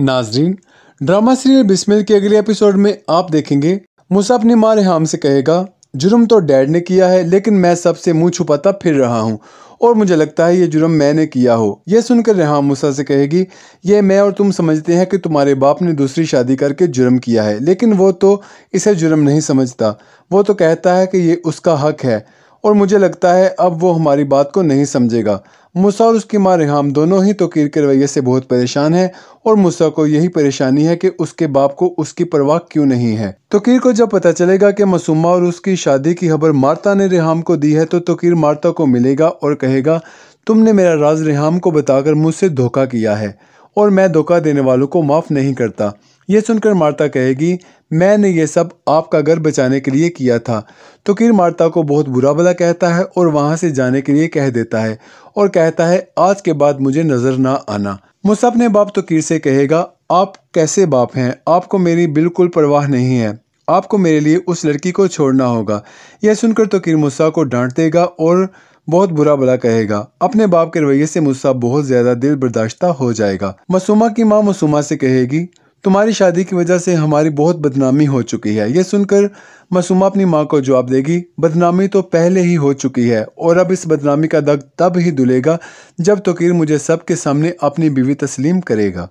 नाजरीन drama serial Bismil के अगले एपिसोड में आप देखेंगे मुसा अपनी माँ रेहम से कहेगा जुर्म तो डैड ने किया है लेकिन मैं सबसे मुंह छुपाता फिर रहा हूँ और मुझे लगता है ये जुर्म मैंने किया हो यह सुनकर रेहम मुसा से कहेगी ये मैं और तुम समझते हैं कि तुम्हारे बाप ने दूसरी शादी करके जुर्म किया है लेकिन वो तो इसे जुर्म नहीं समझता वो तो कहता है कि ये उसका हक है और मुझे लगता है अब वो हमारी बात को नहीं समझेगा मूसा और उसकी माँ रेहम दोनों ही तोकीर के रवैये से बहुत परेशान हैं और मूसा को यही परेशानी है कि उसके बाप को उसकी परवाह क्यों नहीं है तोकीर को जब पता चलेगा कि मसूमा और उसकी शादी की खबर मार्ता ने रेहम को दी है तो तोकीर मार्ता को मिलेगा और कहेगा तुमने मेरा राज रेहम को बताकर मुझसे धोखा किया है और मैं धोखा देने वालों को माफ़ नहीं करता यह सुनकर मार्ता कहेगी मैंने ये सब आपका घर बचाने के लिए किया था तो किर मार्ता को बहुत बुरा भला कहता है और वहाँ से जाने के लिए कह देता है और कहता है आज के बाद मुझे नज़र ना आना ने बाप तो किर से कहेगा आप कैसे बाप हैं आपको मेरी बिल्कुल परवाह नहीं है आपको मेरे लिए उस लड़की को छोड़ना होगा यह सुनकर तो किर मुस्सा को डांट देगा और बहुत बुरा भला कहेगा अपने बाप के रवैये से मुस्सा बहुत ज्यादा दिल बर्दाश्ता हो जाएगा मसूमा की माँ मसूमा से कहेगी तुम्हारी शादी की वजह से हमारी बहुत बदनामी हो चुकी है यह सुनकर मासूमा अपनी माँ को जवाब देगी बदनामी तो पहले ही हो चुकी है और अब इस बदनामी का दर्द तब ही दुलेगा जब तोकीर मुझे सबके सामने अपनी बीवी तस्लीम करेगा